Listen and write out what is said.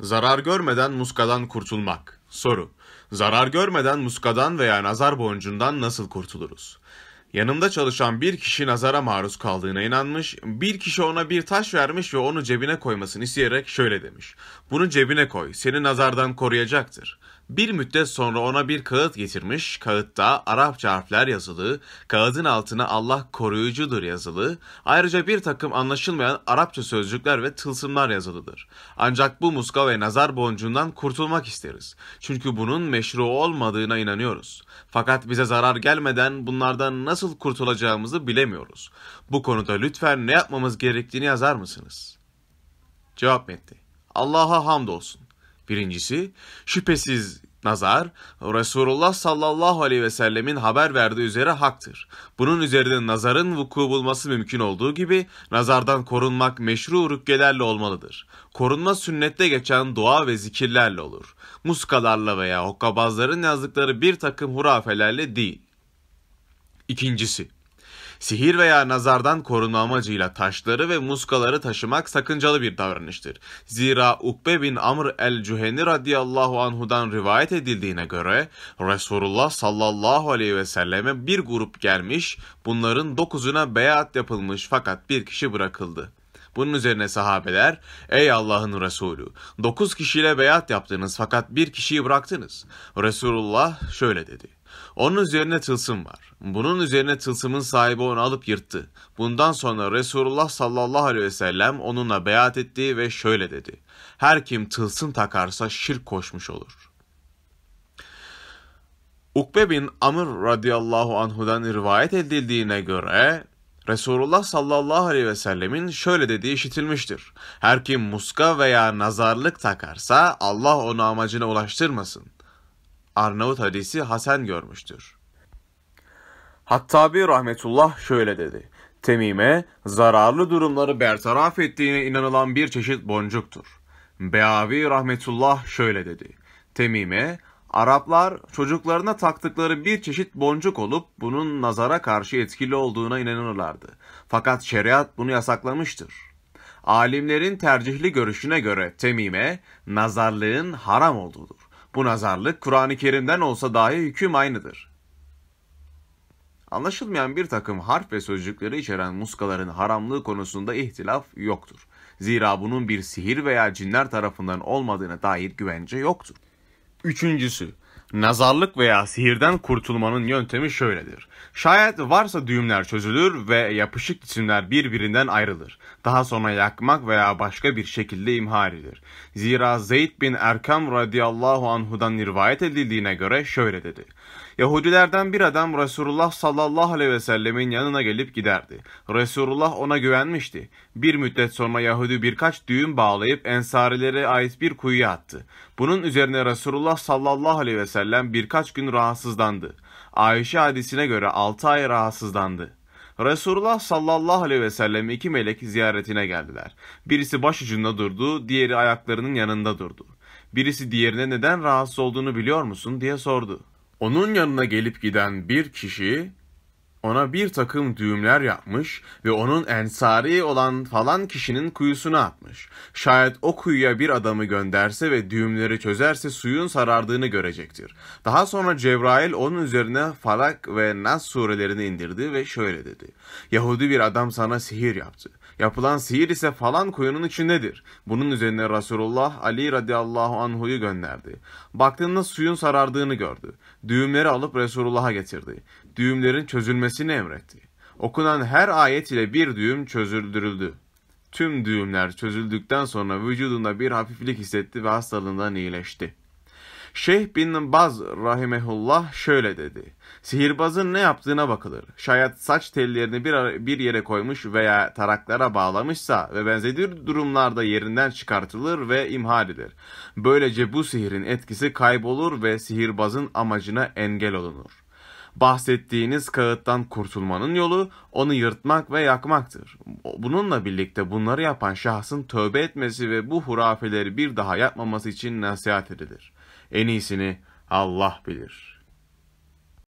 Zarar görmeden muskadan kurtulmak. Soru. Zarar görmeden muskadan veya nazar boncuğundan nasıl kurtuluruz? Yanımda çalışan bir kişi nazara maruz kaldığına inanmış, bir kişi ona bir taş vermiş ve onu cebine koymasını isteyerek şöyle demiş. Bunu cebine koy, seni nazardan koruyacaktır. Bir müddet sonra ona bir kağıt getirmiş, kağıtta Arapça harfler yazılı, kağıdın altına Allah koruyucudur yazılı, ayrıca bir takım anlaşılmayan Arapça sözcükler ve tılsımlar yazılıdır. Ancak bu muska ve nazar boncuğundan kurtulmak isteriz. Çünkü bunun meşru olmadığına inanıyoruz. Fakat bize zarar gelmeden bunlardan nasıl kurtulacağımızı bilemiyoruz. Bu konuda lütfen ne yapmamız gerektiğini yazar mısınız? Cevap metni. Allah'a hamdolsun. Birincisi şüphesiz nazar Resulullah sallallahu aleyhi ve sellemin haber verdiği üzere haktır. Bunun üzerinde nazarın vuku bulması mümkün olduğu gibi nazardan korunmak meşru rükkelerle olmalıdır. Korunma sünnette geçen dua ve zikirlerle olur. Muskalarla veya hokkabazların yazdıkları bir takım hurafelerle değil. İkincisi, Sihir veya nazardan korunma amacıyla taşları ve muskaları taşımak sakıncalı bir davranıştır. Zira Ukbe bin Amr el-Cüheni radıyallahu anhudan rivayet edildiğine göre Resulullah sallallahu aleyhi ve selleme bir grup gelmiş, bunların dokuzuna beyat yapılmış fakat bir kişi bırakıldı. Bunun üzerine sahabeler, ey Allah'ın Resulü, dokuz kişiyle beyat yaptınız fakat bir kişiyi bıraktınız. Resulullah şöyle dedi. Onun üzerine tılsım var. Bunun üzerine tılsımın sahibi onu alıp yırttı. Bundan sonra Resulullah sallallahu aleyhi ve sellem onunla beyat etti ve şöyle dedi. Her kim tılsım takarsa şirk koşmuş olur. Ukbe bin Amr radıyallahu anhudan rivayet edildiğine göre Resulullah sallallahu aleyhi ve sellemin şöyle dediği işitilmiştir. Her kim muska veya nazarlık takarsa Allah onu amacına ulaştırmasın. Arnavut hadisi Hasan görmüştür. Hattabi rahmetullah şöyle dedi. Temime, zararlı durumları bertaraf ettiğine inanılan bir çeşit boncuktur. Beavi rahmetullah şöyle dedi. Temime, Araplar çocuklarına taktıkları bir çeşit boncuk olup bunun nazara karşı etkili olduğuna inanırlardı. Fakat şeriat bunu yasaklamıştır. Alimlerin tercihli görüşüne göre temime nazarlığın haram olduğudur. Bu nazarlık Kur'an-ı Kerim'den olsa dahi hüküm aynıdır. Anlaşılmayan bir takım harf ve sözcükleri içeren muskaların haramlığı konusunda ihtilaf yoktur. Zira bunun bir sihir veya cinler tarafından olmadığına dair güvence yoktur. Üçüncüsü, Nazarlık veya sihirden kurtulmanın yöntemi şöyledir. Şayet varsa düğümler çözülür ve yapışık cisimler birbirinden ayrılır. Daha sonra yakmak veya başka bir şekilde imha edilir. Zira Zeyd bin Erkam radıyallahu anhudan rivayet edildiğine göre şöyle dedi. Yahudilerden bir adam Resulullah sallallahu aleyhi ve sellemin yanına gelip giderdi. Resulullah ona güvenmişti. Bir müddet sonra Yahudi birkaç düğüm bağlayıp ensarilere ait bir kuyuya attı. Bunun üzerine Resulullah sallallahu aleyhi ve sellem birkaç gün rahatsızlandı. Ayşe hadisine göre 6 ay rahatsızlandı. Resulullah sallallahu aleyhi ve sellem iki melek ziyaretine geldiler. Birisi başucunda durdu, diğeri ayaklarının yanında durdu. Birisi diğerine neden rahatsız olduğunu biliyor musun diye sordu. Onun yanına gelip giden bir kişi ona bir takım düğümler yapmış ve onun ensari olan falan kişinin kuyusuna atmış. Şayet o kuyuya bir adamı gönderse ve düğümleri çözerse suyun sarardığını görecektir. Daha sonra Cebrail onun üzerine Falak ve Nas surelerini indirdi ve şöyle dedi. Yahudi bir adam sana sihir yaptı. Yapılan sihir ise falan koyunun içindedir. Bunun üzerine Resulullah Ali radıyallahu anhu'yu gönderdi. Baktığında suyun sarardığını gördü. Düğümleri alıp Resulullah'a getirdi. Düğümlerin çözülmesini emretti. Okunan her ayet ile bir düğüm çözüldürüldü. Tüm düğümler çözüldükten sonra vücudunda bir hafiflik hissetti ve hastalığından iyileşti. Şeyh bin Baz rahimehullah şöyle dedi. Sihirbazın ne yaptığına bakılır. Şayet saç tellerini bir, bir yere koymuş veya taraklara bağlamışsa ve benzeri durumlarda yerinden çıkartılır ve imhal edilir. Böylece bu sihirin etkisi kaybolur ve sihirbazın amacına engel olunur. Bahsettiğiniz kağıttan kurtulmanın yolu onu yırtmak ve yakmaktır. Bununla birlikte bunları yapan şahsın tövbe etmesi ve bu hurafeleri bir daha yapmaması için nasihat edilir. En iyisini Allah bilir.''